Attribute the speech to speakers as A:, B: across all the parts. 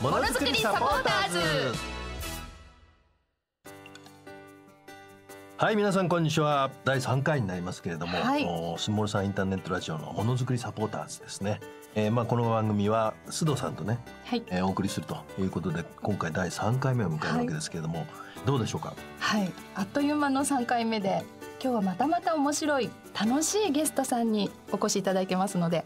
A: ものづくりサポーターズ
B: はい皆さんこんにちは第3回になりますけれども、はい、スモールさんインターネットラジオのものづくりサポーターズですね、えー、まあこの番組は須藤さんとね、はい、えー、お送りするということで今回第3回目を迎えるわけですけれども、はい、どうでしょうか
A: はいあっという間の3回目で今日はまたまた面白い楽しいゲストさんにお越しいただいてますので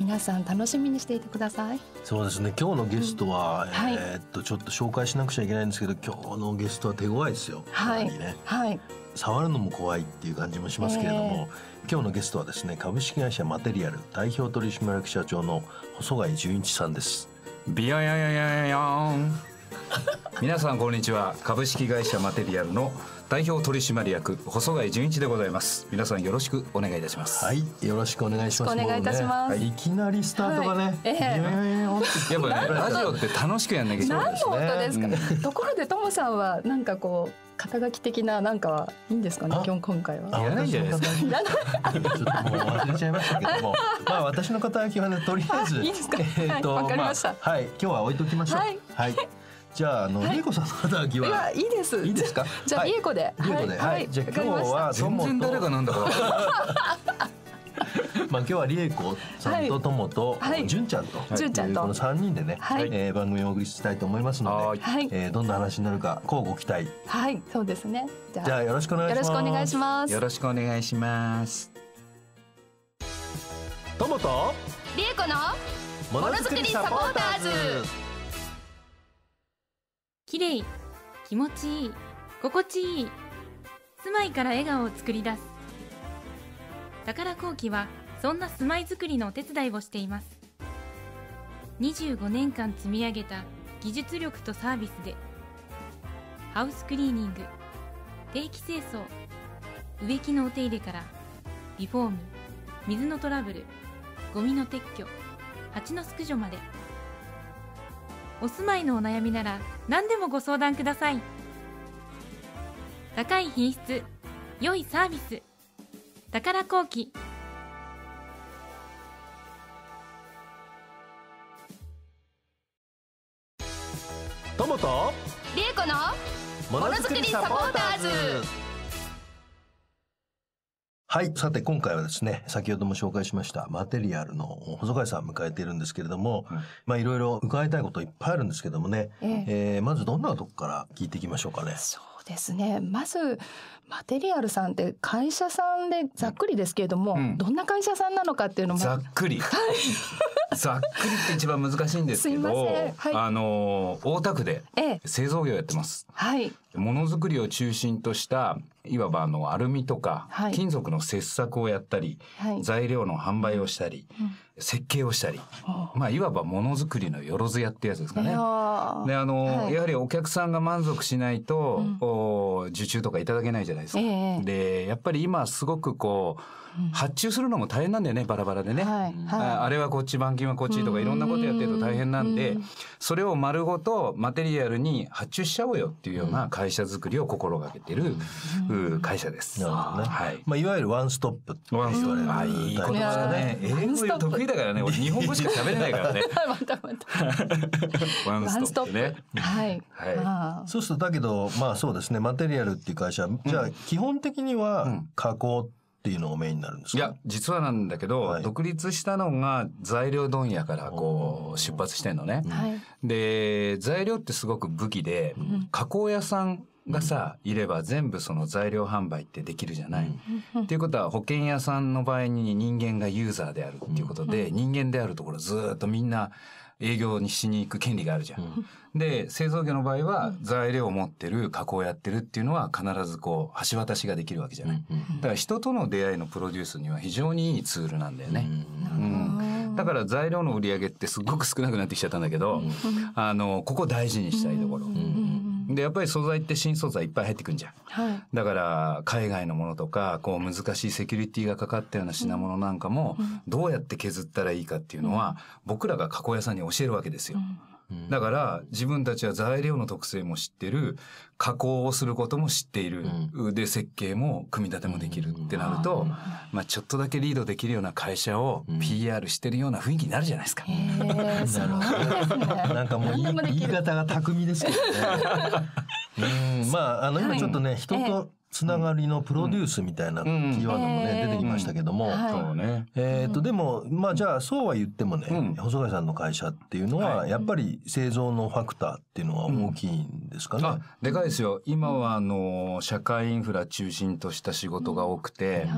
A: 皆さん楽しみにしていてください
B: そうですね今日のゲストは、うんはい、えっとちょっと紹介しなくちゃいけないんですけど今日のゲストは手強いですよはい、ね、はい、触るのも怖いっていう感じもしますけれども、えー、今日のゲストはですね株式会社マテリアル代表取締役社長の
C: 細貝純一さんですビヤヤヤヤヤヤン 皆さんこんにちは株式会社マテリアルの代表取締役細貝純一でございます皆さんよろしくお願いいたしますはいよろしくお願いしますお願いいたします、ね、いき
A: なりスタートがね、はいえー、やっぱね ラジオっ
C: て楽しくやんなきゃいけない何の音ですか、
A: うん、ところでともさんはなんかこう肩書き的ななんかいいんですかね今日今回はいらないんじゃないですか
B: ちょっともう忘れちゃいましたけどもまあ私の肩書きはねとりあえずいいですか、えー、っと、はい、まあ、はい今日は置いときましょうはい、はいじゃあ、あの、はい、子さんの肌着は。いいです。いいですか。じ
A: ゃあ、はい、子で。理恵子で、はい、はい。じゃあ、今日は、全然誰
B: がなんだろう。まあ今日は理恵子さんとともと、はい、んちゃんと、じゅんちゃんと。この三人でね、はい、えー、番組をお送りしたいと思いますので、はい、えー、どんな話になるか乞うご期待。
A: はい、そうですね。じゃあ
B: よろしくお願いします。よろしくお願いします。よろしくお願いします。ともと
A: 理恵子のものづくりサポーター
B: ズ。
A: 綺麗、気持ちいい心地いい住まいから笑顔を作り出す宝工機はそんな住まいづくりのお手伝いをしています25年間積み上げた技術力とサービスでハウスクリーニング定期清掃植木のお手入れからリフォーム水のトラブルゴミの撤去蜂の駆除まで。お住まいのお悩みなら何でもご相談ください高い品質良いサービス宝工機トモとリエコのものづくりサポーター
B: ズはい。さて、今回はですね、先ほども紹介しました、マテリアルの細貝さんを迎えているんですけれども、まあ、いろいろ伺いたいこといっぱいあるんですけどもね、ええー、まずどんなとこから聞いていきましょうかね。そ
A: うですね。まず、マテリアルさんって会社さんで、ざっくりですけれども、うん、どんな会社さんなのかっていうのも。ざっ
C: くり。はい。ざっくりって一番難しいんですけど、はい、あの大田区で製造業やってます。はい。ものづくりを中心としたいわばあのアルミとか、金属の切削をやったり、はい、材料の販売をしたり、うん、設計をしたり、うん、まあいわばものづくりのよろずやってやつですかね。であの、はい、やはりお客さんが満足しないと、うん、お受注とかいただけないじゃないですか。えー、でやっぱり今すごくこう発注するのも大変なんだよねバラバラでね、はいはい、あれはこっち板金はこっちとかいろんなことやってると大変なんでそれを丸ごとマテリアルに発注しちゃおうよっていうような会社づくりを心がけてる会社です。なるほどねはいまあ、いわゆるワンストップワンス
B: トップいいことですだね英
C: 語得意だから
A: ね日本語しか喋れないからね またま
B: た ワンストップね
A: はい、はい、そうする
B: とだけどまあそうですねマテリアルっていう会社じゃあ基本的には加工って、うんっ
C: ていうのがメインになるんですかいや、実はなんだけど、はい、独立したのが材料問屋からこう出発してんのね。で、材料ってすごく武器で、加工屋さんがさ、いれば全部その材料販売ってできるじゃない。っていうことは保険屋さんの場合に人間がユーザーであるっていうことで、人間であるところずっとみんな営業にしに行く権利があるじゃん。うん、で、製造業の場合は材料を持ってる、加工をやってるっていうのは必ずこう、橋渡しができるわけじゃない。うんうん、だから人との出会いのプロデュースには非常にいいツールなんだよね。うん、だから材料の売り上げってすっごく少なくなってきちゃったんだけど、あの、ここ大事にしたいところ。でやっぱり素材って新素材いっぱい入ってくんじゃん、はい、だから海外のものとかこう難しいセキュリティがかかったような品物なんかもどうやって削ったらいいかっていうのは僕らが加工屋さんに教えるわけですよ。うんだから自分たちは材料の特性も知ってる、加工をすることも知っている、うん、で設計も組み立てもできるってなると、うん、まあちょっとだけリードできるような会社を PR してるような雰囲気になるじゃないですか。なるほど。なんかもう言い方が巧みですけど
B: ね。うん、まああの今ちょっとね、はい、人とつながりのプロデュースみたいなキーワードもね、出てきましたけども、そうね。えっと、でも、まあじゃあそうは言ってもね、細貝さんの会社っていうのは、やっぱり製造のファクターっていうのは大きいんですかね。あ
C: でかいですよ。今は、あの、社会インフラ中心とした仕事が多くて、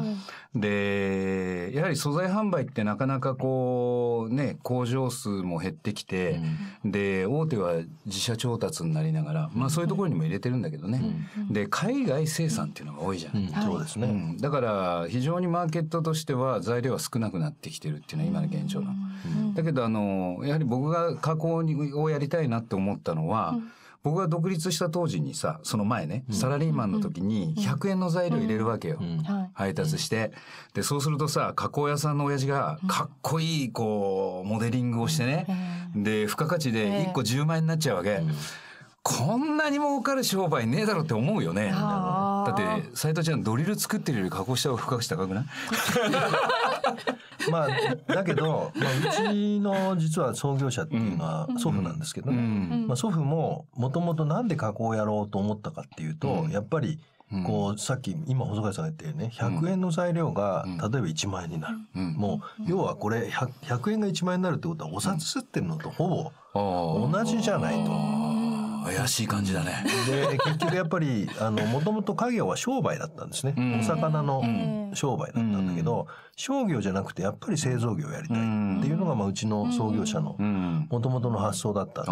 C: で、やはり素材販売ってなかなかこう、ね、工場数も減ってきて、で、大手は自社調達になりながら、まあそういうところにも入れてるんだけどね。で、海外生産産っていうのが多いじゃん、うんそうですね、うん、だから非常にマーケットとしては材料は少なくなってきてるっていうのは今の現状の、うん、だけどあのやはり僕が加工をやりたいなって思ったのは、僕が独立した当時にさ、その前ね、サラリーマンの時に100円の材料入れるわけよ。配達して。で、そうするとさ、加工屋さんの親父がかっこいい、こう、モデリングをしてね、で、付加価値で1個10万円になっちゃうわけ。こんなに儲かる商売ねえだろって思うよね。だって斉藤ちゃんドリル作ってるより加工した方が深くない？まあだけど、ま
B: あ、うちの実は創業者っていうのは祖父なんですけど、うんうん、まあ、祖父ももともとなんで加工をやろうと思ったかっていうと、うん、やっぱりこうさっき今細川さんが言ったようにね100円の材料が例えば1万円になる、もう要はこれ 100, 100円が1万円になるってことはお札すってるのとほぼ同じじゃないと。怪しい感じだね。で結局やっぱりあのもともと家業は商売だったんですね、うん、お魚の商売だったんだけど、うん、商業じゃなくてやっぱり製造業をやりたいっていうのが、まあ、うちの創業者のもともとの発想だったんで、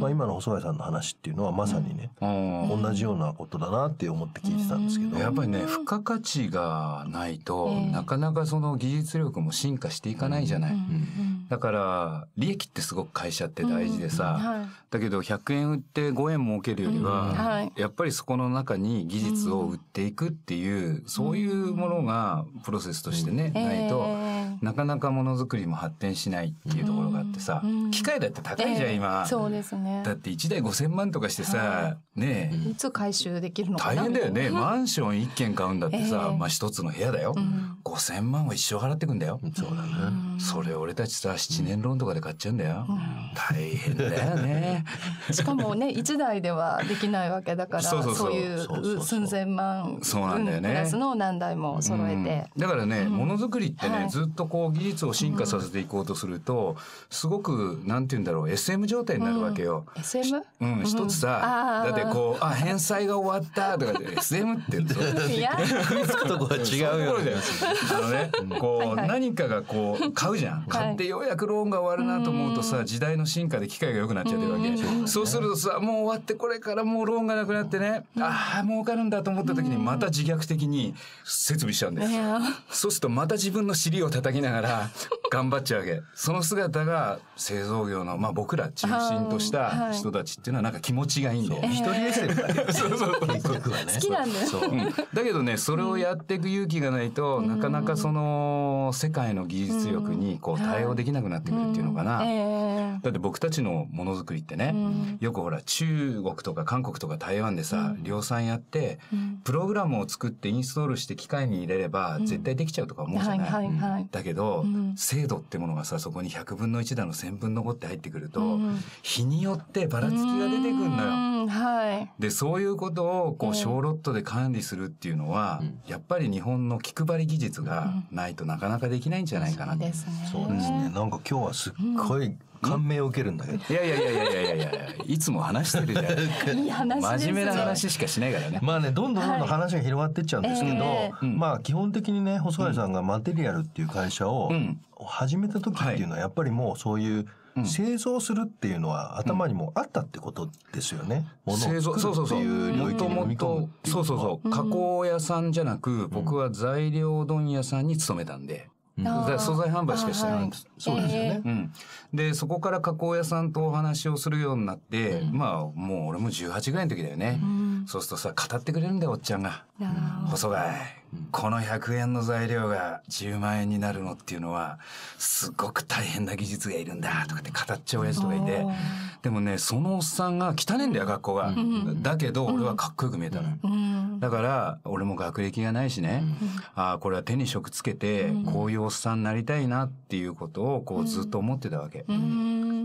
B: まあ、今の細谷さんの話っていうのはまさにね、
C: 同じようなことだなって思って聞いてたんですけど。やっぱりね付加価値がないと、なかなかその技術力も進化していかないじゃない。うんだから利益ってすごく会社って大事でさ、うんはい、だけど100円売って5円儲けるよりは、うんはい、やっぱりそこの中に技術を売っていくっていう、そういうものがプロセスとしてね、ないと、なかなかものづくりも発展しないっていうところがあってさ、機械だって高いじゃん、今、えー、そ
A: うですね。だっ
C: て1台5000万とかしてさ、ね
A: いつ回収できるのかな大変だよね。
C: マンション1軒買うんだってさ、えー、まあ1つの部屋だよ。うん、5000万は一生払ってくんだよ。そうだね。それ俺たちさ、7年ローンとかで買っちゃうんだよ。大変だよね。
A: しかもね一台ではできないわけだからそういう寸前万分クラスの何台も揃えて。
C: だからねものづくりってね、はい、ずっとこう技術を進化させていこうとすると、すごくなんて言うんだろう SM 状態になるわけよ。うん、
A: SM? うん一つさ、だってこ
C: うあ返済が終わったとかで SM って言うと いやつくとこは違うよ、ね。
A: あのね、こう何
C: かがこう買うじゃん。買ってようやくローンが終わるなと思うとさ、時代の進化で機械が良くなっちゃってるわけ。でそうそうするとさ、もう終わってこれからもうローンがなくなってね、うん、ああ、儲かるんだと思った時にまた自虐的に設備しちゃうんです。そうするとまた自分の尻を叩きながら頑張っちゃうわけ。その姿が製造業の、まあ僕ら中心とした人たちっていうのはなんか気持ちがいいんだよ。一人目セブそうそうそう。結局はね。好きなんだよ。そう。だけどね、それをやっていく勇気がないと、なかなかその世界の技術力にこう対応できなくなってくるっていうのかな。だって僕たちのものづくりってね、よくほら中国とか韓国とか台湾でさ、量産やって、プログラムを作ってインストールして機械に入れれば絶対できちゃうとか思うじゃない。だけど、精度ってものがさそこに100分の1だの1,000分残って入ってくると、日によってばらつきが出てくるの
A: よ。はい、
C: でそういうことをこう小ロットで管理するっていうのは、うん、やっぱり日本の気配り技術がないとなかなかできないんじゃないかな、うん、そうですねそうですねなんか今日はすっごい感銘を受けるんだけど、いやいやいやいやいやいやいつも話してるじゃない いい話真面目な話しかしないからね
B: まあねどんどんどんどん話が広がってっちゃうんですけど、はいえー、まあ基本的にね細谷さんがマテリアルっていう会社を始めた時っていうのはやっぱりもうそういう、製造するっていうのは頭にもあったってことですよね。うん、製造、そうそうそう。もともと、
C: そうそうそう。加工屋さんじゃなく、僕は材料問屋さんに勤めたんで。素材販売しかしてないんです。そうですよね、えーうん、で、そこから加工屋さんとお話をするようになって、うん、まあ、もう俺も18ぐらいの時だよね。うん、そうするとさ、語ってくれるんだよ、おっちゃんが。細貝、この100円の材料が10万円になるのっていうのは、すごく大変な技術がいるんだ、とかって語っちゃう親父とかいて。でもね、そのおっさんが汚ねんだよ、学校が。だけど、俺はかっこよく見えたのよ。だから、俺も学歴がないしね、ああ、これは手に職つけて、こういうおっさんになりたいなっていうことを、こうずっと思ってたわけ。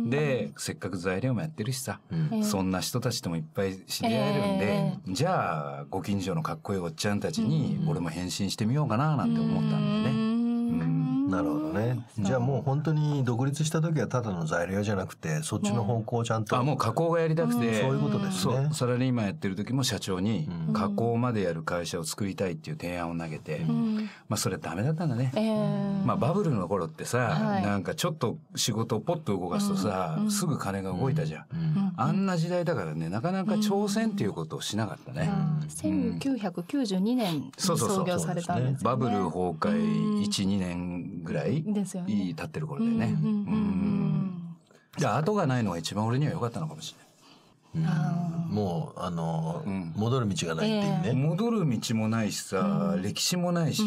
C: で、せっかく材料もやってるしさ、そんな人たちともいっぱい知り合えるんで、じゃあ、ご近所のかっこいいおっちゃんたちに、俺も変身してみようかな、なんて思ったんだよね。なるほどね。じゃあもう本当に独立した時はただの材料じゃなくて、そっちの方向をちゃんと、あ、もう加工がやりたくて。そういうことですね。サラリーマンやってる時も社長に、加工までやる会社を作りたいっていう提案を投げて、まあそれダメだったんだね。えまあバブルの頃ってさ、なんかちょっと仕事をポッと動かすとさ、すぐ金が動いたじゃん,、あんな時代だからね、なかなか挑戦っていうことをしなかったね。
A: 1992年に創業されたんですね。そうそうそうバブル
C: 崩壊1、2年ぐらい、いい立ってる頃でね。じゃあ、後がないのが一番俺には良かったのかもしれない。うん、もう、あの、戻る道がないっていうね、戻る道もないしさ、歴史もないし、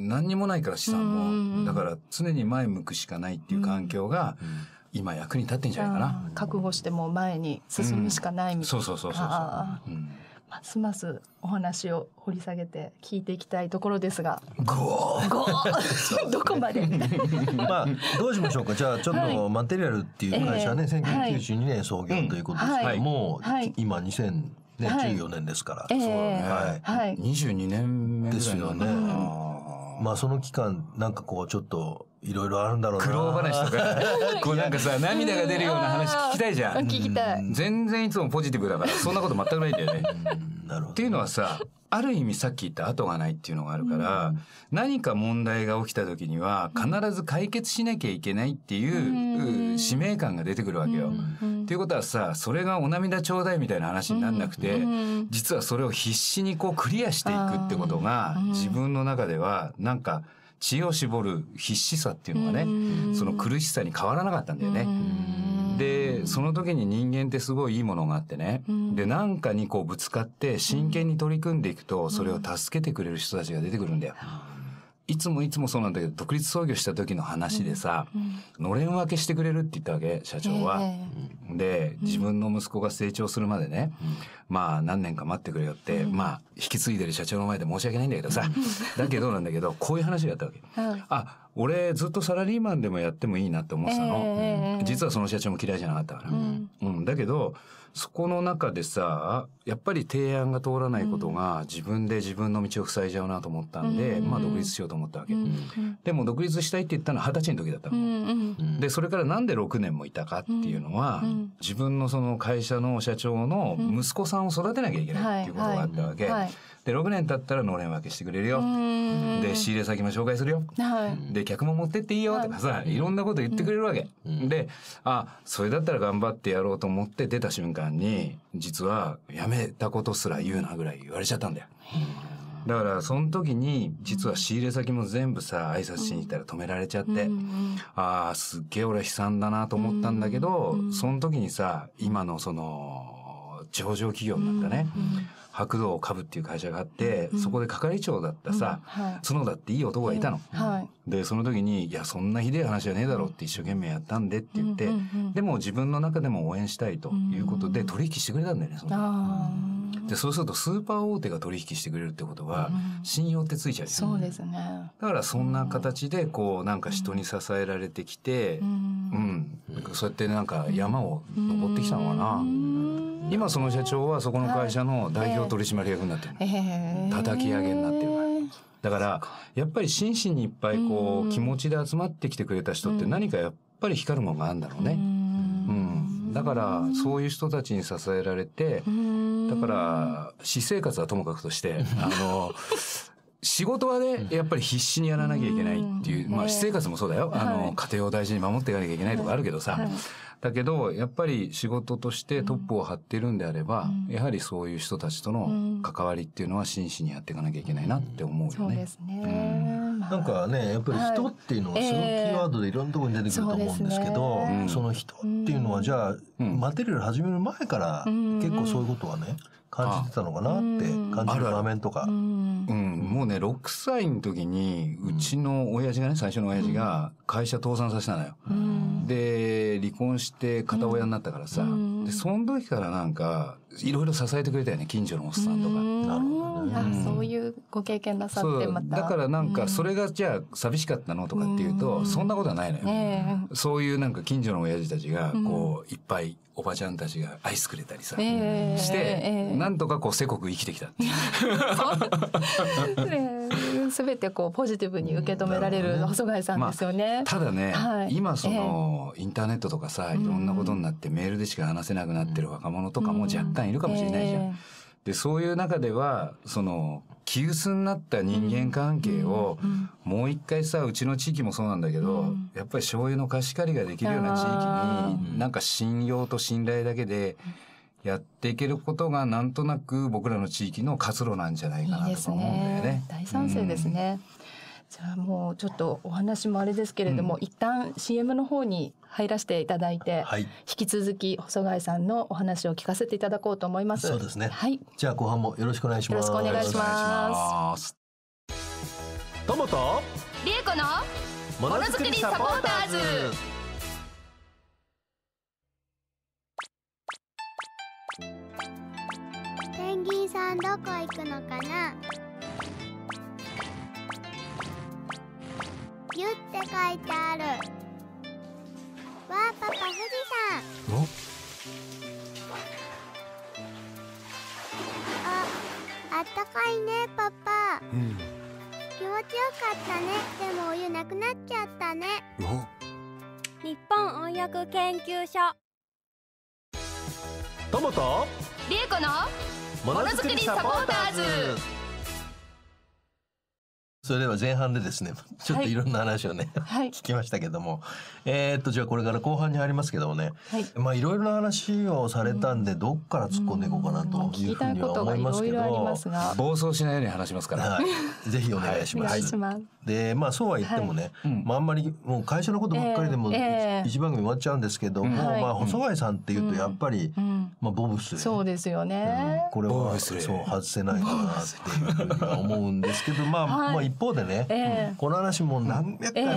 C: 何にもないから資産も。だから常に前向くしかないっていう環境が、今役に立ってんじゃないかな。
A: 覚悟しても前に進むしかないみたいな。そうそうそうそうそう。ますますお話を掘り下げて聞いていきたいところですが。ゴーゴー どこまで
B: まあ、どうしましょうか。じゃあ、ちょっと、マテリアルっていう会社ね、えー、1992年創業ということですけど、も、はい、今2000、ね、はい、14年ですから。そうはい。はい、22年目ですよね。まあ、その期間、なんかこう、ちょっと、いろいろあるんだろうな。苦労話とか、こうなんかさ、涙が出るような話聞きたいじゃん。聞きたい。
C: 全然いつもポジティブだから、そんなこと全くないんだよね。なるほど。っていうのはさ、ある意味さっき言った後がないっていうのがあるから、うん、何か問題が起きた時には必ず解決しなきゃいけないっていう、使命感が出てくるわけよ。うん、っていうことはさ、それがお涙ちょうだいみたいな話になんなくて、うん、実はそれを必死にこうクリアしていくってことが、自分の中ではなんか血を絞る必死さっていうのがね、その苦しさに変わらなかったんだよね。で、その時に人間ってすごいいいものがあってね。で、なんかにこうぶつかって真剣に取り組んでいくと、それを助けてくれる人たちが出てくるんだよ。いつもいつもそうなんだけど、独立創業した時の話でさ、のれん分けしてくれるって言ったわけ、社長は。で、自分の息子が成長するまでね、うん、まあ何年か待ってくれよって、うん、まあ引き継いでる社長の前で申し訳ないんだけどさ、だけどなんだけど、こういう話があったわけ。あ俺ずっとサラリーマンでもやってもいいなって思ってたの、えー、実はその社長も嫌いじゃなかったから、うんだけどそこの中でさ、やっぱり提案が通らないことが自分で自分の道を塞いじゃうなと思ったんで、うん、まあ独立しようと思ったわけ、うん。でも独立したいって言ったのは二十歳の時だったの、うん。で、それからなんで6年もいたかっていうのは、自分のその会社の社長の息子さんを育てなきゃいけ
A: ないっていうことがあった
C: わけ。はいはいはいで6年経ったらのれん分けしてくれるよで仕入れ先も紹介するよ、はい、で客も持ってっていいよとかさ、はい、いろんなこと言ってくれるわけ、うん、であそれだったら頑張ってやろうと思って出た瞬間に実はやめたことすら言うなぐらい言われちゃったんだよ。だからその時に実は仕入れ先も全部さ挨拶しに行ったら止められちゃって、ああすっげえ俺は悲惨だなと思ったんだけど、その時にさ今のその上場企業になったね、白道を株っていう会社があって、うん、そこで係長だったさ、うんはい、角田っていい男がいたの。はい、で、その時に、いや、そんなひでえ話じゃねえだろって一生懸命やったんでって言って、でも自分の中でも応援したいということで取引してくれたんだよね、そ
A: の
C: で、そうするとスーパー大手が取引してくれるってことは、信用ってついちゃう、ね、そうで
A: すね。
C: だからそんな形で、こう、なんか人に支えられてきて、うん、そうやってなんか山を
A: 登ってきたのか
C: な。今その社長はそこの会社の代表取締役になってる、
A: えー、叩き上げになってるから。
C: だから、やっぱり心身にいっぱいこう、気持ちで集まってきてくれた人って何かやっぱり光るものがあるんだろうね。うん。だから、そういう人たちに支えられて、だから、私生活はともかくとして、あの、仕事はね、やっぱり必死にやらなきゃいけないっていう、まあ、私生活もそうだよ。あの、家庭を大事に守っていかなきゃいけないとかあるけどさ。だけど、やっぱり仕事としてトップを張ってるんであれば、やはりそういう人たちとの関わりっていうのは真摯にやっていかなきゃいけないなって思うよね。
A: そうですね。
C: なんかねやっぱり人っていうのはすごキーワードでいろんなところに出てくると思うんですけど、えーそね、そ
B: の人っていうのはじゃあ、うん、マテリアル始める前から結構そういうことはね感
C: じてたのかなって感じる場面とか。うん、もうね6歳の時にうちの親父がね最初の親父が会社倒産させたのよ。で離婚して片親になったからさ。うんで、その時からなんか、いろいろ支えてくれたよね、近所のおっさん
A: とか。なるほどね、そういうご経験なさってまた。だから
C: なんか、それがじゃあ寂しかったのとかっていうと、そんなことはないのよ、ね。そういうなんか近所の親父たちが、こう、いっぱいおばちゃんたちがアイスくれたりさ、
A: して、な
C: んとかこう、せこく生きてきたってい
A: う。分すべてこうポジティブに受け止められる細貝さんですよね。まあ、ただね、はい、今その、
C: インターネットとかさ、いろんなことになってメールでしか話せなくなってる若者とかも若干いるかもしれないじゃん。で、そういう中では、その、気薄になった人間関係を、もう一回さ、うちの地域もそうなんだけど、やっぱり醤油の貸し借りができるような地域に、なんか信用と信頼だけでやっていけることがなんとなく僕らの地域の活路なんじゃないか
A: なと思うんだよね。いいね大賛成ですね、うん、じゃあもうちょっとお話もあれですけれども、うん、一旦 CM の方に入らせていただいて、はい、引き続き細貝さんのお話を聞かせていただこうと思います。そうですね。はい。
B: じゃあ後半もよろしくお願いします。よろしくお願いします。ともと、
A: りえこのものづくりサポーターズ。ギーさんどこ行くのかなゆって書いてあるわあパパ富士山ああったかいねパパ、うん、気持ちよかったねでもお湯なくなっちゃったね日本音訳研究所トマトリエコのものづくりサポーターズ
B: それでは前半でですね、ちょっといろんな話をね、はい、聞きましたけども、えー、っと、じゃあこれから後半に入りますけどもね、はい、まあいろいろな話をされたんで、どっから突っ込んでいこうかなというふうには思いますけど、暴走しないように話しますから、はい、ぜひお願いします。はい、で、まあそうは言ってもね、まああんまりもう会社のことばっかりでも、えー、一番組終わっちゃうんですけども、まあ細貝さんっていうとやっぱり、まあボブス、ね、そ
A: うですよね。
B: これはそう外せないかなっていうふうには思うんですけど、まあ、まあ一一方でね、えー、この話もう何百回も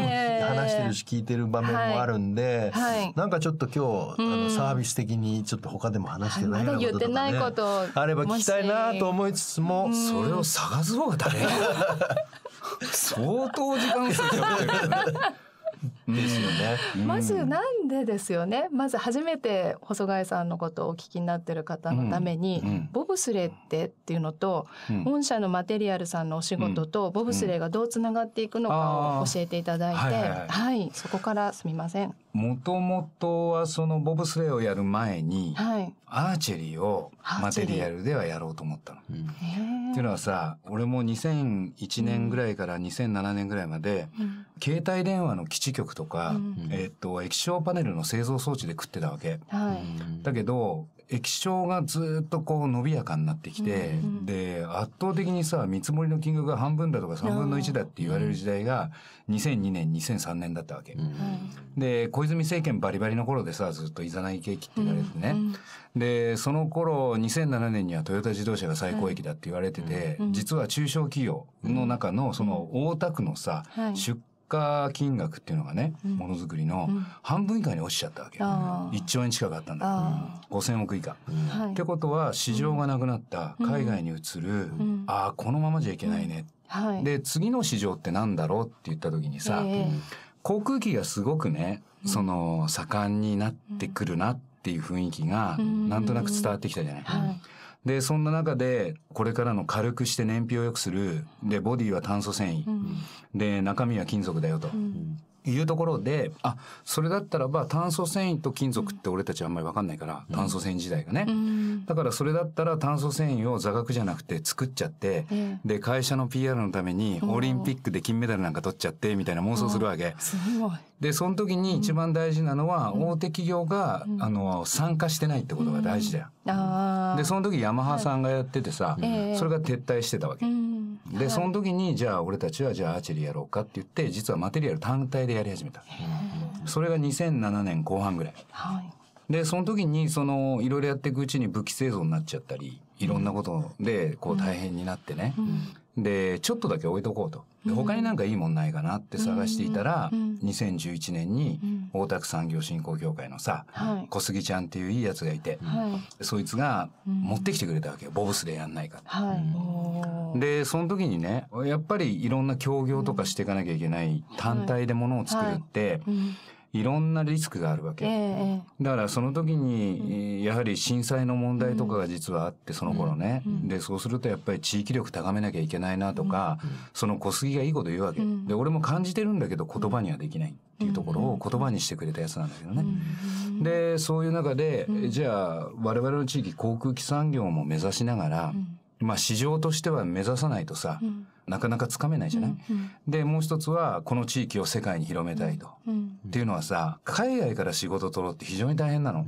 B: 話してるし、聞いてる場面もあるんで、はい、なんかちょっと今日、あのサービス的にちょっと他でも話してないようなこととか、ね、あれば聞きたいなと思いつつも、それを探す方が大変。相
A: 当時間かかる、ね。
B: ですよね。まずな
A: んでですよね。まず初めて細貝さんのことをお聞きになってる方のために、うんうん、ボブスレーってっていうのと、うん、御社のマテリアルさんのお仕事と、ボブスレーがどうつながっていくのかを教えていただいて、はい、そこからすみません。
C: もともとはそのボブスレーをやる前に、はい、アーチェリーをマテリアルではやろうと思ったの。っていうのはさ、俺も2001年ぐらいから2007年ぐらいまで、うん、携帯電話の基地局とか、うん、えっと、液晶パネルの製造装置で食ってたわけ。だけど、液晶がずっとこう伸びやかになってきて、うんうん、で、圧倒的にさ、見積もりの金額が半分だとか3分の1だって言われる時代が、2002年、2003年だったわけ。うん、で、小泉政権バリバリの頃でさ、ずっといざない景気って言われてね。うんうん、で、その頃、2007年にはトヨタ自動車が最高益だって言われてて、実は中小企業の中のその大田区のさ、出価金額っていうのがね、ものづくりの半分以下に落ちちゃったわけ。1兆円近かったんだ5000億以下。ってことは、市場がなくなった、海外に移る、ああ、このままじゃいけないね。で、次の市場って何だろうって言った時にさ、航空機がすごくね、その、盛んになってくるなっていう雰囲気が、なんとなく伝わってきたじゃない。で、そんな中で、これからの軽くして燃費を良くする、で、ボディは炭素繊維、うん、で、中身は金属だよと。うんいうところであそれだったらば炭素繊維と金属って俺たちはあんまり分かんないから、うん、炭素繊維時代がね、うん、だからそれだったら炭素繊維を座学じゃなくて作っちゃって、うん、で会社の PR のためにオリンピックで金メダルなんか取っちゃってみたいな妄想するわけ。すごいでその時に一番大事なのは、大手企業が、あの参加してないってことが大事だよ。でその時ヤマハさんがやっててさ、それが撤退してたわけ。で、はい、その時にじゃあ俺たちはじゃあアーチェリーやろうかって言って実はマテリアル単体でやり始めたそれが2007年後半ぐらい、はい、でその時にそのいろいろやっていくうちに武器製造になっちゃったりいろんなことでこう大変になってね、うんうんで、ちょっとだけ置いとこうと。他になんかいいもんないかなって探していたら、2011年に大田区産業振興協会のさ、小杉ちゃんっていういいやつがいて、そいつが持ってきてくれたわけよ。ボブスでやんないか、
A: は
C: い、で、その時にね、やっぱりいろんな協業とかしていかなきゃいけない単体でものを作るって、はいうんいろんなリスクがあるわけ。えー、だからその時に、やはり震災の問題とかが実はあって、その頃ね、うんうん、で、そうするとやっぱり地域力高めなきゃいけないなとか、うんうん、その小杉がいいこと言うわけ。で、俺も感じてるんだけど言葉にはできないっていうところを言葉にしてくれたやつなんだけどね。で、そういう中で、じゃあ我々の地域航空機産業も目指しながら、まあ市場としては目指さないとさ、なかなかつかめないじゃない、うん、で、もう一つは、この地域を世界に広めたいと、うん。っていうのはさ、海外から仕事取ろうって非常に大変なの。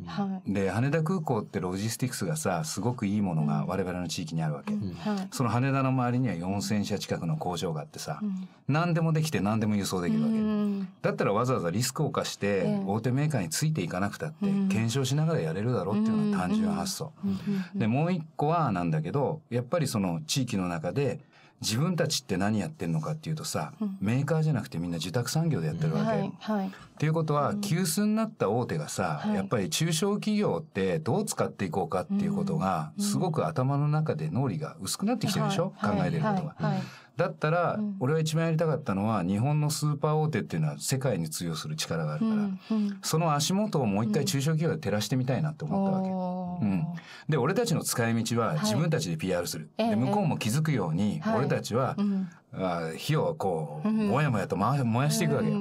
C: で、羽田空港ってロジスティクスがさ、すごくいいものが我々の地域にあるわけ。その羽田の周りには4000社近くの工場があってさ、何でもできて何でも輸送できるわけ。だったらわざわざリスクを冒して、大手メーカーについていかなくたって、検証しながらやれるだろうっていうのが単純発想。で、もう一個はなんだけど、やっぱりその地域の中で、自分たちって何やってるのかっていうとさ、うん、メーカーじゃなくてみんな受託産業でやってるわけ。はいはい、っていうことは、急須になった大手がさ、やっぱり中小企業ってどう使っていこうかっていうことが、すごく頭の中で脳裏が薄くなってきてるでしょ、考えてることが。だったら、俺は一番やりたかったのは日本のスーパー大手っていうのは世界に通用する力があるから、その足元をもう一回中小企業で照らしてみたいなって思ったわ
A: け。う
C: ん、で俺たちの使い道は自分たちで PR する、はい、で向こうも気づくように、俺たちは火をこう、もやもやと燃やしていくわけよ。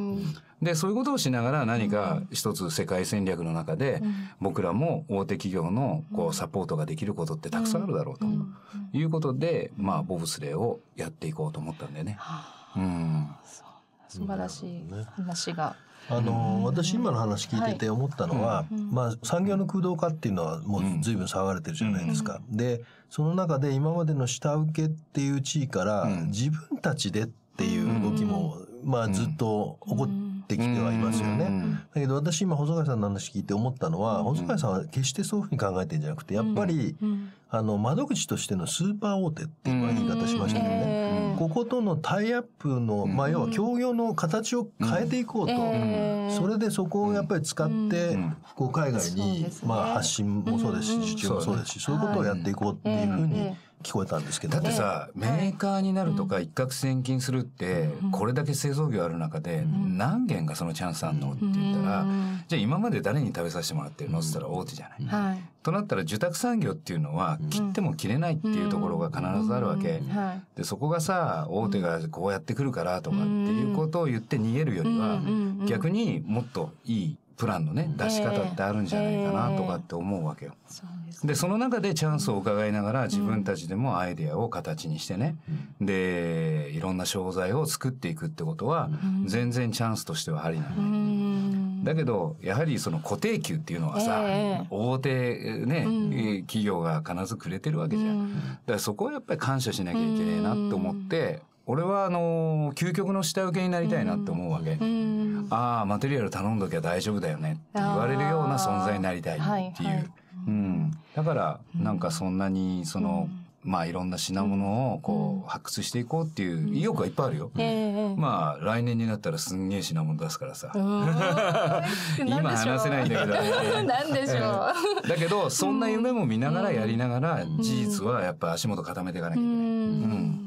C: で、そういうことをしながら何か一つ世界戦略の中で、僕らも大手企業のこうサポートができることってたくさんあるだろうと。いうことで、まあ、ボブスレーをやっていこうと思ったんだよね。うん。
A: 素晴らしい話が。
C: あの私今の話聞いてて思ったのは、
A: ま
B: あ、産業の空洞化っていうのはもう随分騒がれてるじゃないですか。でその中で今までの下請けっていう地位から自分たちでっていう動きも、まあずっと起こってってきてはいますよね。だけど私今細川さんの話聞いて思ったのは、細川さんは決してそういうふうに考えてんじゃなくて、やっぱり、あの、窓口としてのスーパー大手っていう言い方しましたどね。こことのタイアップの、まあ、要は協業の形を変えていこうと。それでそこをやっぱり使って、こ
C: う海外に、まあ、発信も
B: そうですし、受注もそうですし、そういうことをやっていこうっていうふ
C: うに、聞こえたんですけどだってさ、メーカーになるとか一攫千金するって、これだけ製造業ある中で、何件がそのチャンスあんのって言ったら、じゃあ今まで誰に食べさせてもらってるのって言ったら大手じゃない。い、となったら受託産業っていうのは、切っても切れないっていうところが必ずあるわけ。で、そこがさ、大手がこうやってくるからとかっていうことを言って逃げるよりは、逆にもっといいプランのね出し方ってあるんじゃないかなとかって思うわけよ。でその中でチャンスを伺いながら自分たちでもアイデアを形にしてね、でいろんな商材を作っていくってことは全然チャンスとしてはありなんだけどやはりその固定給っていうのはさ、大手ね、企業が必ずくれてるわけじゃん。だからそこはやっぱり感謝しなきゃいけないなて思って俺はあの究極の下請けになりたいなって思うわけ、うんうん、ああマテリアル頼んどきゃ大丈夫だよねって
A: 言われるような存在になりたいっていう、はいはい、
C: うん、だからなんかそんなにそのまあいろんな品物をこう発掘していこうっていう意欲はいっぱいあるよ。まあ来年になったらすんげえ品物出すからさ。
A: 今話せないんだけど。なんでしょう。だけどそんな夢
C: も見ながらやりながら事実はやっぱ足元固めていかなきゃいけない。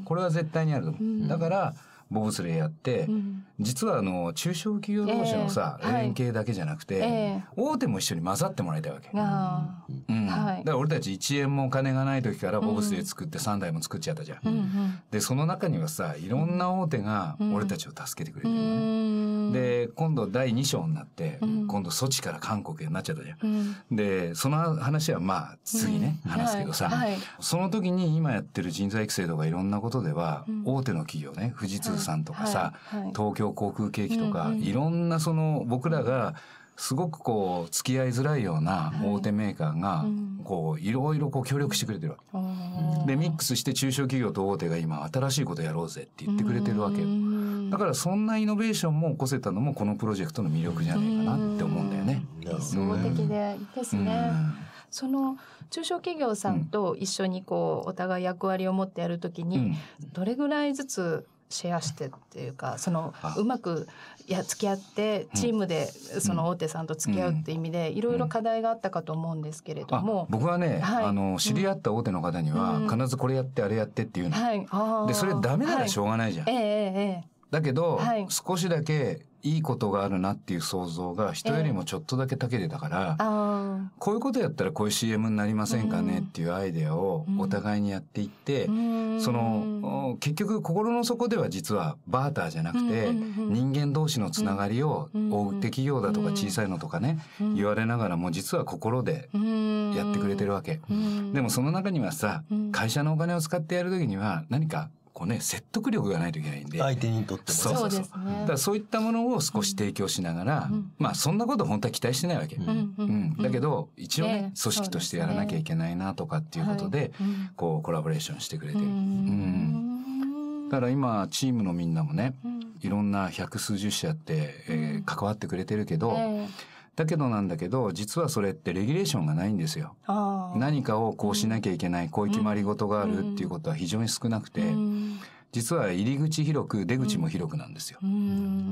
C: これは絶対にあると思う。だから、ボブスレーやって、うん、実はあの中小企業同士のさ、えー、連携だけじゃなくて、はい、大手も一緒に混ざってもらいたいわけ。
A: う
C: ん、はい、だから俺たち1円もお金がない時からボブスレー作って3台も作っちゃったじゃん。うん、でその中にはさいろんな大手が俺たちを助けてくれてるね。で今度第2章になって、今度ソチから韓国へなっちゃったじゃん。でその話はまあ次ね、話すけどさ、はい、その時に今やってる人材育成とかいろんなことでは、大手の企業ね富士通スさんとかさ、はいはい、東京航空景気とか、うんうん、いろんなその僕らがすごくこう付き合いづらいような大手メーカーがこういろいろこう協力してくれてるわけ、うん、でミックスして中小企業と大手が今新しいことやろうぜって言ってくれてるわけよだからそんなイノベーションも起こせたのもこのプロジェクトの魅力じゃないかなって思うんだよね理想
A: 的でですねその中小企業さんと一緒にこうお互い役割を持ってやるときにどれぐらいずつシェアしてっていうかそのうまくいや付き合ってチームでその大手さんと付き合うって意味でいろいろ課題があったかと思うんですけれども、
C: 僕はね、はい、あの知り合った大手の方には必ずこれやってあれやってっていうの、は
A: い、でそれダメならしょうがないじゃん。ええええ、
C: だけど、少しだけいいことがあるなっていう想像が人よりもちょっとだけたけてたから、え
A: ー、
C: こういうことやったらこういう CM になりませんかねっていうアイデアをお互いにやっていって、うん、その結局心の底では実はバーターじゃなくて、人間同士のつながりを大手企業だとか小さいのとかね、言われながらも実は心でやってくれてるわけ。でもその中にはさ、会社のお金を使ってやるときには何かこうね説得力がないといけないんで相手にとってもそうそうそうそう、ね、だそういったものを少し提供しながら、うん、まあそんなこと本当は期待してないわけ、うん、うん、だけど一応ね、え組織としてやらなきゃいけないなとかっていうことで、はい、こうコラボレーションしてくれてる。うんだから今チームのみんなもね、いろんな百数十社って、えー、関わってくれてるけど、えーだけどなんだけど、実はそれってレギュレーションがないんですよ。何かをこうしなきゃいけない、こういう決まり事があるっていうことは非常に少なくて、実は入り口広く出口も広くなんですよ。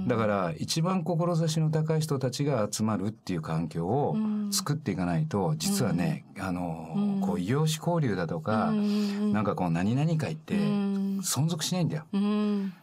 C: だから一番志の高い人たちが集まるっていう環境を作っていかないと、実はね、あの、こう異業種交流だとか、なんかこう何々会って存続しないんだよ。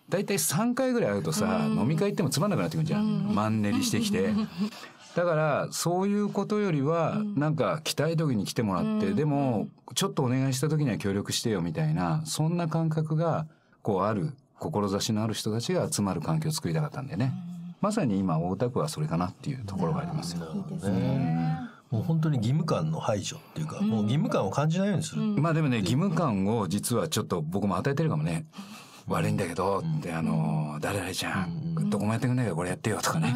C: だいたい3回ぐらい会うとさ、飲み会行ってもつまんなくなってくるじゃん。マンネリしてきて。だからそういうことよりは、なんか来たい時に来てもらって、でもちょっとお願いした時には協力してよみたいなそんな感覚がこうある志のある人たちが集まる環境を作りたかったんでね、まさに今大田区はそれかなっていうところがありますよ。いいでね、もう本当に義務感の排除っていうか、もう義務感を感じないようにする。まあでもね、義務感を実はちょっと僕も与えてるかもね。悪いんだけど、で、あの、誰々ちゃん、どこもやってくんないからこれやってよとかね。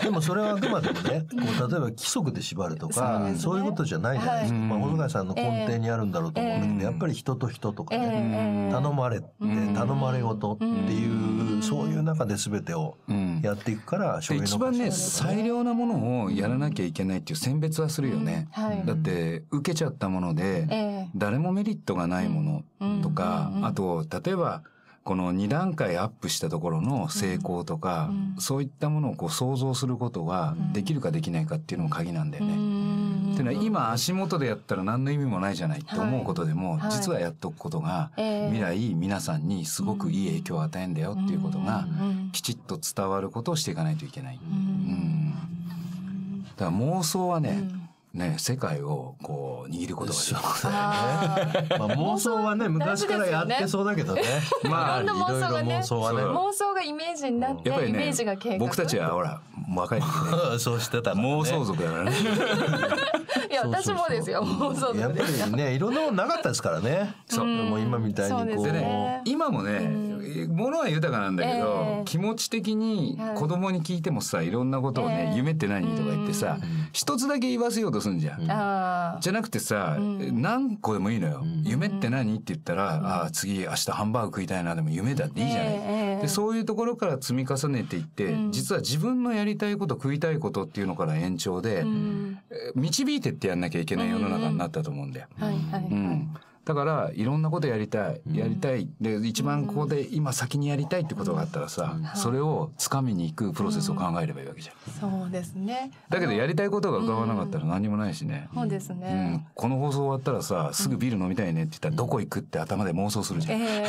C: でもそれはあくまでもね、こう例えば規則で
B: 縛るとか、そういうことじゃないじゃないですか。まあ、細貝さんの根底にあるんだろうと思うんだけど、やっぱり人と人とかね、頼まれて、頼まれ事っていう、そういう中で全
C: てをやっていくから、一番ね、最良なものをやらなきゃいけないっていう選別はするよね。だって、受けちゃったもので、誰もメリットがないものとか、あと、例えば、この2段階アップしたところの成功とか、うん、そういったものをこう想像することができるかできないかっていうのも鍵なんだよね。っていうのは今足元でやったら何の意味もないじゃないって思うことでも、はい、実はやっとくことが、未来皆さんにすごくいい影響を与えんだよっていうことが、きちっと伝わることをしていかないといけない。うん、だから妄想はね、ね、世界をこう握ることができる、ね。まあ妄想はね、昔からやってそうだけどね。ねまあ、いろいろ妄想はね。妄
A: 想がイメージになって、ね、イメージが計画。僕たち
C: はほら、若い時ね。そうしてた、ね、妄想族だからね。
A: いや、私もですよ、妄想族やっぱり
C: ね、いろんなものなかったですからね。そう。もう今みたいにこう。うね、今もね、ものは豊かなんだけど、えー、気持ち的に子供に聞いてもさ、いろんなことをね、夢って何とか言ってさ、一つだけ言わせようとすんじゃ
A: ん。
C: じゃなくてさ、何個でもいいのよ。夢って何って言ったら、あ次明日ハンバーグ食いたいなでも夢だっていいじゃない。でそういうところから積み重ねていって、実は自分のやりたいこと食いたいことっていうのから延長で、導いてってやんなきゃいけない世の中になったと思うんだよ。うんだからいろんなことやりたいやりたいで一番ここで今先にやりたいってことがあったらさ、それをつかみに行くプロセスを考えればいいわけじゃん。
A: そうですね。
C: だけどやりたいことが伺わなかったら何もないしね。そうで
A: すね、
C: この放送終わったらさすぐビール飲みたいねって言ったらどこ行くって頭で妄想するじゃ
A: ん。え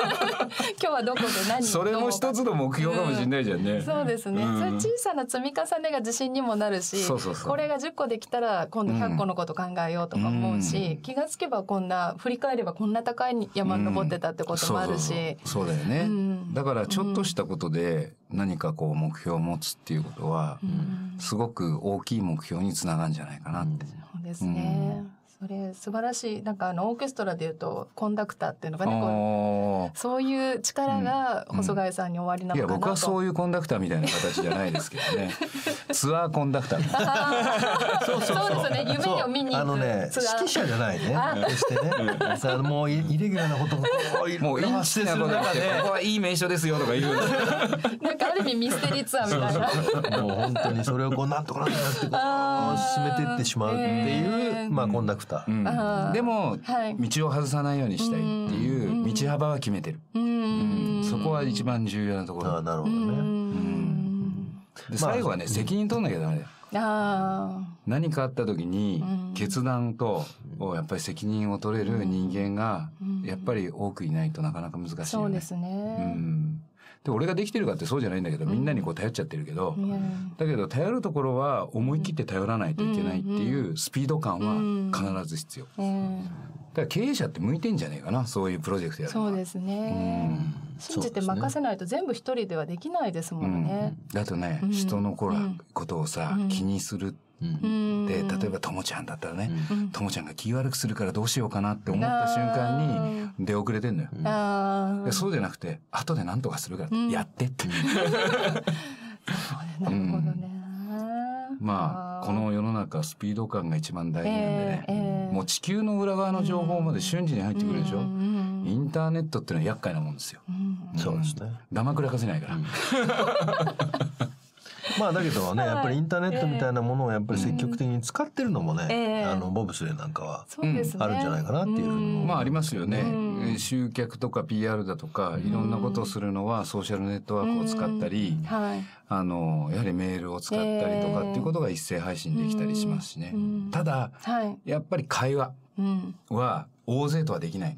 A: 今日はどこで何そ
C: れも一つの目標かもしれないじゃんね。そうですね。小
A: さな積み重ねが自信にもなるし、これが10個できたら今度100個のこと考えようとか思うし、気がつけば今度な振り返ればこんな高い山登ってたってこともあるし、うん、そ
C: うだよね、うん、だからちょっとしたことで何かこう目標を持つっていうことは、すごく大きい目標につながるんじゃないかなって、そ
A: うですね、それ素晴らしい。なんかあのオーケストラでいうとコンダクターっていうのがね、
C: こう
A: そういう力が細貝さんに終わりなのかな、うんうん、僕はそうい
C: うコンダクターみたいな形じゃないですけどね。ツアーコンダクタ
A: ー。
B: そうそう
C: そうですね。夢
A: を見にあのね、指揮者じゃないね。決
C: してね。さも
B: うイレギュラーなことも
C: もうインチなことして、ここはいい名所ですよとか言う。な
A: んかある意味ミステリーツアーみ
C: たいな。もう本当にそれをこうなんとかなんと
A: かってこう
C: 進めていってしまうっていうまあコンダクター。、うん、でも、はい、道を外さないようにしたいっていう道幅は決めてる、うんそこは一番重要なところあなるほど
A: ね、うん
C: で最後はね、まあ、責任取んなきゃダメだよ
A: あ
C: 何かあった時に決断とやっぱり責任を取れる人間がやっぱり多くいないとなかなか難しいよね。そうです
A: ね、うん
C: で俺ができてるかってそうじゃないんだけどみんなにこう頼っちゃってるけど、だけど頼るところは思い切って頼らないといけないっていうスピード感は必ず必要。うんだから経営者って向いてんじゃねえかなそういうプロジェクトやるそ
A: うですね、うん、信じて任せないと全部一人ではできないですもんね、
C: うん、だとね、人のこら、ことをさ、気にするって
A: で
C: 例えばともちゃんだったらねとも、ちゃんが気悪くするからどうしようかなって思った瞬間に出遅れてんのよ。でそうじゃなくて後で何とかするからやってって。なん。まあこの世の中スピード感が一番大事なんでね、もう地球の裏側の情報まで瞬時に入ってくるでしょ、インターネットってのは厄介なもんですよ、そうですね黙らかせないから、まあだけどね、やっぱりインターネットみたいなものをやっぱり積極的
B: に使ってるのもね、えー、あの
C: ボブスレーなんかはあるんじゃないかなっていうふうに、ね、まあありますよね、集客とか PR だとかいろんなことをするのはソーシャルネットワークを使ったり、はい、あのやはりメールを使ったりとかっていうことが一斉配信できたりしますしね、ただ、はい、やっぱり会話は大勢とはできない。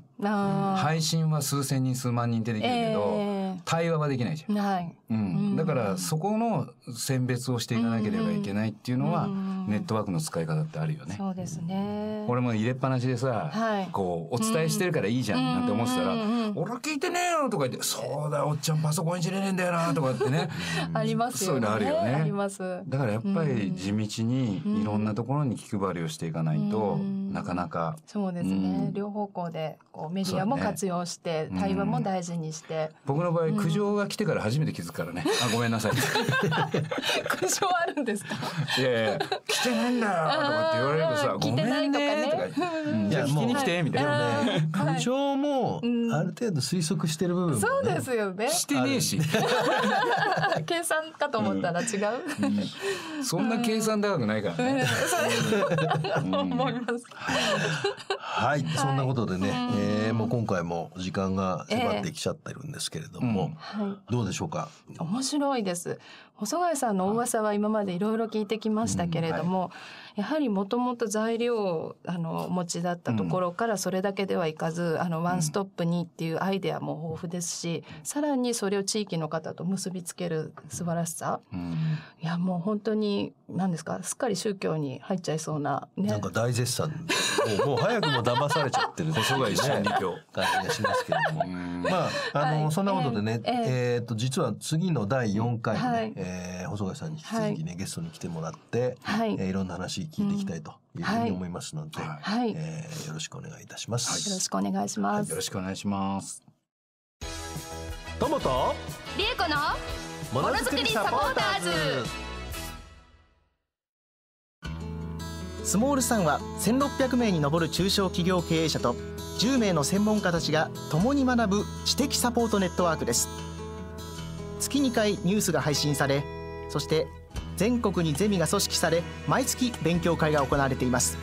C: 配信は数千人数万人ってできるけど、えー、対話はできないじゃん、はいうん、だからそこの選別をしていかなければいけないっていうのは、ネットワークの使い方ってあるよね。
A: そうですね。
C: 俺も入れっぱなしでさ、はい、こう、お伝えしてるからいいじゃんなんて思ってたら、俺は聞いてねえよとか言って、そうだ、おっちゃんパソコンいじれねえんだよなとかってね。
A: ありますよね。そういうのあるよね。あります。だか
C: らやっぱり地道にいろんなところに気配りをしていかないと、なかなか。
A: そうですね。両方向でこうメディアも活用して、ね、対話も大事にして、
C: 僕の場合苦情が来てから初めて気づくからね、あごめんなさい
A: 苦情あるんですかいやいや来てないんだよとかって言われるとさごめんねとかねいや聞きに来てみたいな、ね、苦
B: 情もある程度推測してる部分、ね、そうですよねしてねえし
A: 計算かと思ったら違う、
B: うん、そんな計算高くないからね、
A: うん、思います
B: はい、はい、そんなことでね、ええー、もう今回も時間が迫ってきちゃってるんですけれども、えーうん、はい、どうでしょうか
A: 面白いです細貝さんの噂は今までいろいろ聞いてきましたけれども、うんはい、やはりもともと材料をあの持ちだったところからそれだけではいかず、あのワンストップにっていうアイデアも豊富ですし、さらにそれを地域の方と結びつける素晴らしさ、いやもう本当に何ですかすっかり宗教に入っちゃいそうな、ね、なん
B: か大絶賛 もう早くも騙されちゃってる細貝に今日感じがしますけれどもまああの、はい、そんなことでね、えー、えー、と実は次の第4回ね、えー、細貝さんに引き続きね、はい、ゲストに来てもらって、はいえー、いろんな話聞いていきたいというふうに思いますので、うん、はい、えー、よろしくお願いいたします、はい、よろし
A: くお願いします、はい、よろしくお願いしますトモとリエコのものづくりサポーターズスモールさんは1600名に上る中小企業経営者と10名の専門家たちが共に学ぶ知的サポートネットワークです月2回ニュースが配信されそして全国にゼミが組織され毎月勉強会が行われています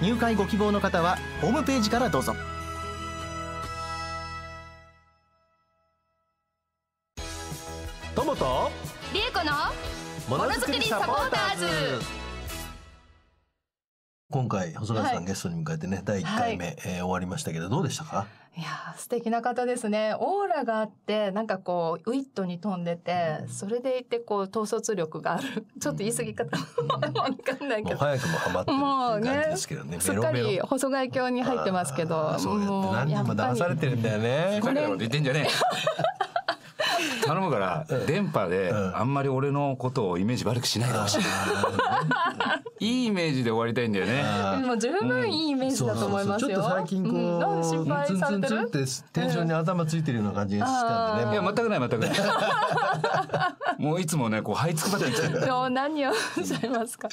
A: 入会ご希望の方はホームページからどうぞともと理恵子のものづくりサポーターズ
B: 今回、細川さん、ゲストに迎えてね、第1回目、えー、終わりましたけど、どうでしたかい
A: や素敵な方ですね。オーラがあって、なんかこう、ウィットに飛んでて、うん、それでいて、こう、統率力がある。ちょっと言い過ぎ方、うん、かんないけど。も早くもハマってるっていう感じですけどね。ねすっかり細貝教に入ってますけど。そうやって、何騙さ
C: れてるんだよね。れてんじゃねえ。頼むから、電波であんまり俺のことをイメージ悪くしないでほしい。いいイメージで終わりたいんだよね。も
A: う十分いいイメージだと思いますよ。ちょっと最近こう、うん、心配されてるっ
C: てテンションに頭ついてるような感じがしたんでね。いや全くない全くない。もういつもねこう這いつくばってる。い
A: う何をされますか。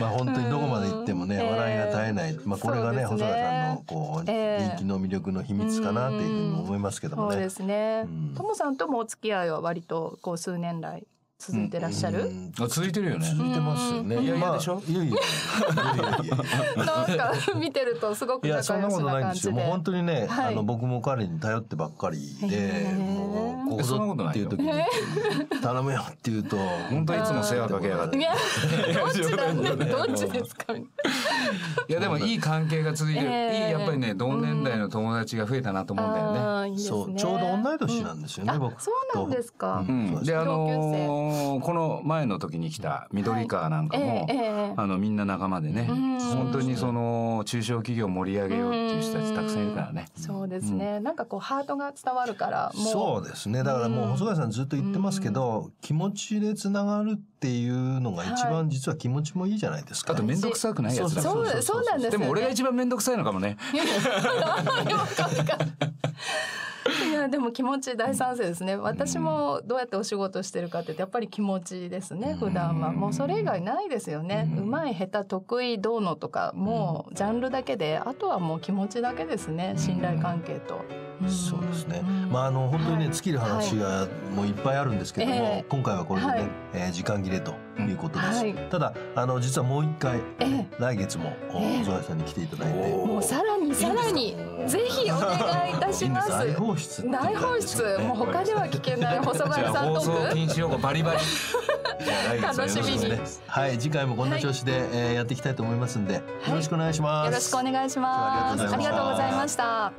C: まあ本当に
B: どこまで行ってもね 笑いが絶えない。まあこれがね細田さんの
A: こう人気
B: の魅力の秘密かなっていうふうに思いますけどもね。そうで
A: すね。ともさんともお付き合いは割とこう数年来。続いてらっしゃる、
C: あ続いてるよね続いてますよね、いやいやでしょ、まいやい
A: やなんか見てるとすごく仲良しな感じでいやそんなことないんですよもう本
C: 当にね、あ
A: の
B: 僕も彼に頼ってばっかりで
A: もうここぞっていう時に
C: 頼むよっていうと本当いつも世話かけやがっていや どっちだねどっちですかいやでもいい関係が続いてる、いいやっぱりね同年代の友達が増えたなと思うんだよね、そうちょうど
A: 同い年なんですよね、僕そうなんですか、
C: であのーこの前の時に来た緑川なんかも、はいえー、あのみんな仲間でね、本当にその中小企業を盛り上げようっていう人たちたくさんいるからね。
A: そうですね、うん、なんかこうハートが伝わるからそ
B: うですね。だからもう細川さんずっと言ってますけど、気持ちでつながるっていうのが一番実は気持ちもいいじゃないですか、はい、あと面倒
C: くさくないやつだそうそうそうそうなんです、ね、でも俺が一番面倒くさいのかもね。
A: いやでも気持ち大賛成ですね私もどうやってお仕事してるかってやっぱり気持ちですね普段はもうそれ以外ないですよねうまい下手得意どうのとかもうジャンルだけであとはもう気持ちだけですね信頼関係と。
B: そうですね。まああの本当にね、尽きる話がもういっぱいあるんですけども、今回はこれでね、え時間切れとということです、うんはい、ただあの実はもう一回、ええ、来月もゾエさんに来ていただいて、
A: もうさらにさらにぜひお願いいたします 大放出大放出もう他では聞けない 細貝さんトーク禁止用語バリバリ楽しみに、ね、
B: はい次回もこんな調子で、はい、えー、やっていきたいと思いますんで、よろしくお願いしますよろしく
A: お願いしますありがとうございました